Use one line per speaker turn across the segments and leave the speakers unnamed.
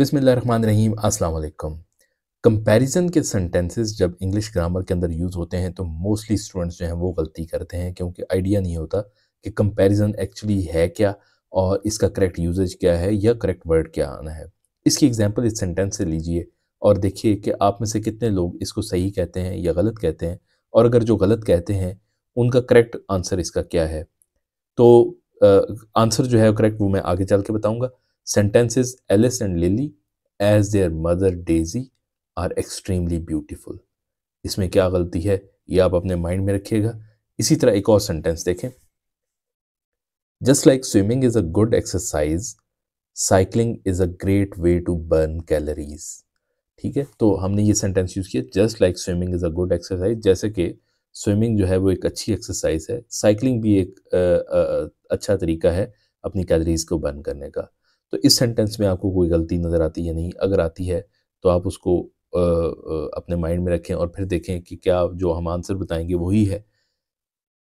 बिसमीम अस्सलाम कंपैरिजन के सेंटेंसेस जब इंग्लिश ग्रामर के अंदर यूज़ होते हैं तो मोस्टली स्टूडेंट्स जो हैं वो गलती करते हैं क्योंकि आइडिया नहीं होता कि कंपैरिजन एक्चुअली है क्या और इसका करेक्ट यूजेज क्या है या करेक्ट वर्ड क्या आना है इसकी एग्जांपल इस सेंटेंस से लीजिए और देखिए कि आप में से कितने लोग इसको सही कहते हैं या गलत कहते हैं और अगर जो गलत कहते हैं उनका करेक्ट आंसर इसका क्या है तो आंसर जो है करेक्ट वो मैं आगे चल के बताऊँगा Sentences Alice and Lily as their mother Daisy are extremely beautiful. इसमें क्या गलती है ये आप अपने माइंड में रखिएगा इसी तरह एक और सेंटेंस देखें just like swimming is a good exercise cycling is a great way to burn calories ठीक है तो हमने ये सेंटेंस यूज़ किया just like swimming is a good exercise जैसे कि स्विमिंग जो है वो एक अच्छी एक्सरसाइज है साइकिलिंग भी एक आ, आ, अच्छा तरीका है अपनी कैलरीज को बर्न करने का तो इस सेंटेंस में आपको कोई गलती नज़र आती है या नहीं अगर आती है तो आप उसको अपने माइंड में रखें और फिर देखें कि क्या जो हम आंसर बताएंगे वही है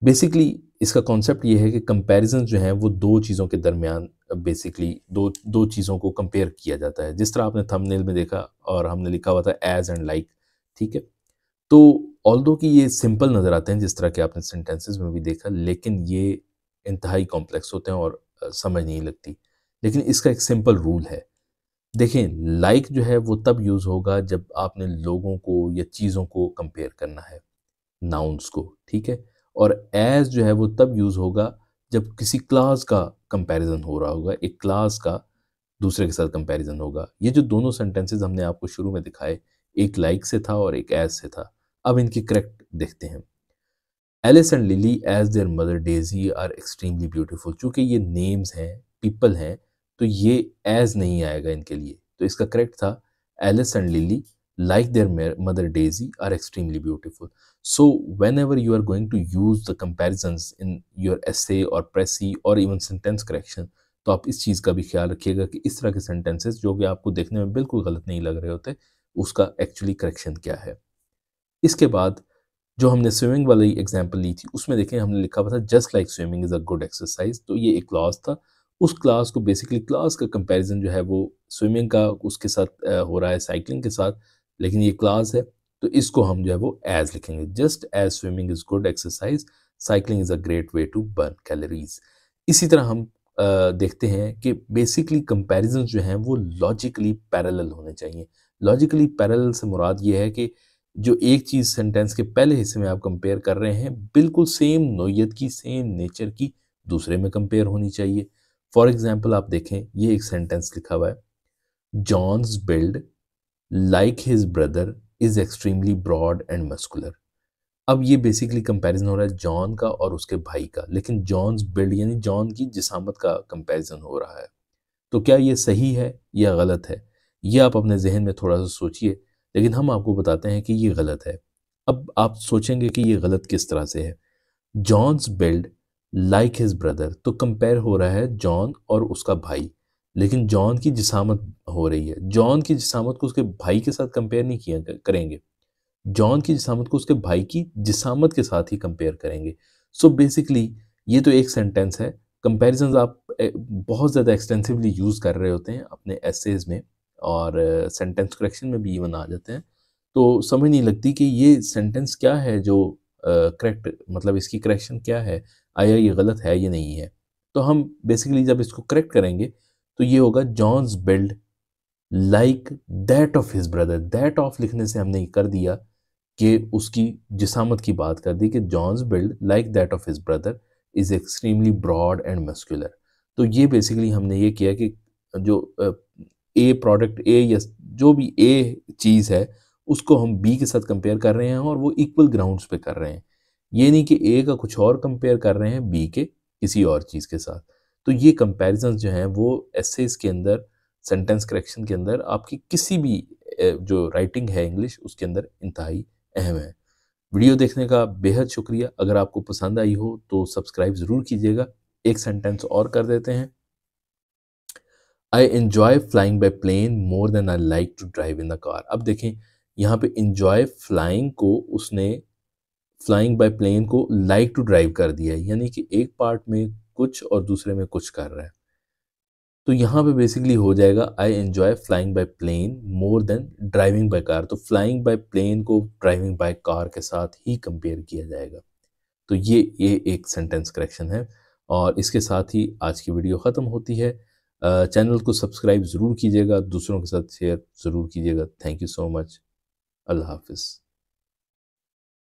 बेसिकली इसका कॉन्सेप्ट ये है कि कंपैरिजन जो है वो दो चीज़ों के दरमियान बेसिकली दो दो चीज़ों को कंपेयर किया जाता है जिस तरह आपने थंबनेल में देखा और हमने लिखा हुआ था एज एंड लाइक ठीक है तो ऑल दो कि ये सिंपल नज़र आते हैं जिस तरह के आपने सेंटेंसेस में भी देखा लेकिन ये इंतहाई कॉम्प्लेक्स होते हैं और समझ नहीं लगती लेकिन इसका एक सिंपल रूल है देखें लाइक जो है वो तब यूज़ होगा जब आपने लोगों को या चीज़ों को कंपेयर करना है नाउंस को ठीक है और एज जो है वो तब यूज़ होगा जब किसी क्लास का कंपैरिजन हो रहा होगा एक क्लास का दूसरे के साथ कंपैरिजन होगा ये जो दोनों सेंटेंसेस हमने आपको शुरू में दिखाए एक लाइक like से था और एक एज से था अब इनकी करेक्ट देखते हैं Alice and Lily as their mother Daisy are extremely beautiful चूँकि ये नेम्स हैं पीपल हैं तो ये एज नहीं आएगा इनके लिए तो इसका करेक्ट था Alice and Lily like their mother Daisy are extremely beautiful so whenever you are going to use the comparison in your essay और प्रेसी और इवन सेंटेंस करेक्शन तो आप इस चीज़ का भी ख्याल रखिएगा कि इस तरह के सेंटेंसेस जो कि आपको देखने में बिल्कुल गलत नहीं लग रहे होते उसका एक्चुअली करेक्शन क्या है इसके बाद जो हमने स्विमिंग वाली एग्जाम्पल ली थी उसमें देखें हमने लिखा हुआ था just like swimming is a good exercise तो ये एक लॉस था उस क्लास को बेसिकली क्लास का कंपैरिजन जो है वो स्विमिंग का उसके साथ हो रहा है साइकिलिंग के साथ लेकिन ये क्लास है तो इसको हम जो है वो एज लिखेंगे just as swimming is good exercise cycling is a great way to burn calories इसी तरह हम देखते हैं कि बेसिकली कंपेरिजन जो हैं वो लॉजिकली पैरल होने चाहिए लॉजिकली पैरल से मुराद ये है कि जो एक चीज़ सेंटेंस के पहले हिस्से में आप कंपेयर कर रहे हैं बिल्कुल सेम नोयत की सेम नेचर की दूसरे में कंपेयर होनी चाहिए फॉर एग्जाम्पल आप देखें ये एक सेंटेंस लिखा हुआ है John's build like his brother is extremely broad and muscular अब ये बेसिकली कंपैरिजन हो रहा है जॉन का और उसके भाई का लेकिन जॉन्स बिल्ड यानी जॉन की जिसामत का कंपैरिजन हो रहा है तो क्या ये सही है या गलत है ये आप अपने जहन में थोड़ा सा सोचिए लेकिन हम आपको बताते हैं कि ये गलत है अब आप सोचेंगे कि ये गलत किस तरह से है John's build like his brother तो कंपेयर हो रहा है जॉन और उसका भाई लेकिन जॉन की जिसामत हो रही है जॉन की जिसामत को उसके भाई के साथ कंपेयर नहीं किया करेंगे जॉन की जिसामत को उसके भाई की जिसामत के साथ ही कंपेयर करेंगे सो so बेसिकली ये तो एक सेंटेंस है कंपेरिजन आप बहुत ज़्यादा एक्सटेंसिवली यूज़ कर रहे होते हैं अपने एसेज में और सेंटेंस करेक्शन में भी इवन आ जाते हैं तो समझ नहीं लगती कि ये सेंटेंस क्या है जो करेक्ट uh, मतलब इसकी करेक्शन क्या है आया ये गलत है या नहीं है तो हम बेसिकली जब इसको करेक्ट करेंगे तो ये होगा John's build like that of his brother that of लिखने से हमने कर दिया कि उसकी जिसामत की बात कर दी कि John's build like that of his brother is extremely broad and muscular तो ये बेसिकली हमने ये किया कि जो ए प्रोडक्ट ए या जो भी ए चीज़ है उसको हम बी के साथ कंपेयर कर रहे हैं और वो इक्वल ग्राउंड्स पे कर रहे हैं ये नहीं कि ए का कुछ और कंपेयर कर रहे हैं बी के किसी और चीज़ के साथ तो ये कंपेरिजन जो हैं वो एसेज के अंदर सेंटेंस करेक्शन के अंदर आपकी किसी भी जो राइटिंग है इंग्लिश उसके अंदर इंतहाई अहम है वीडियो देखने का बेहद शुक्रिया अगर आपको पसंद आई हो तो सब्सक्राइब ज़रूर कीजिएगा एक सेंटेंस और कर देते हैं I enjoy flying by plane more than I like to drive in the car अब देखें यहाँ पे इन्जॉय फ्लाइंग को उसने फ्लाइंग बाय प्लेन को लाइक टू ड्राइव कर दिया है यानी कि एक पार्ट में कुछ और दूसरे में कुछ कर रहा है तो यहाँ पे बेसिकली हो जाएगा I enjoy flying by plane more than driving by car तो फ्लाइंग बाय प्लेन को ड्राइविंग बाय कार के साथ ही कंपेयर किया जाएगा तो ये ये एक सेंटेंस करेक्शन है और इसके साथ ही आज की वीडियो ख़त्म होती है चैनल को सब्सक्राइब ज़रूर कीजिएगा दूसरों के साथ शेयर ज़रूर कीजिएगा thank you so much Allah हाफिज़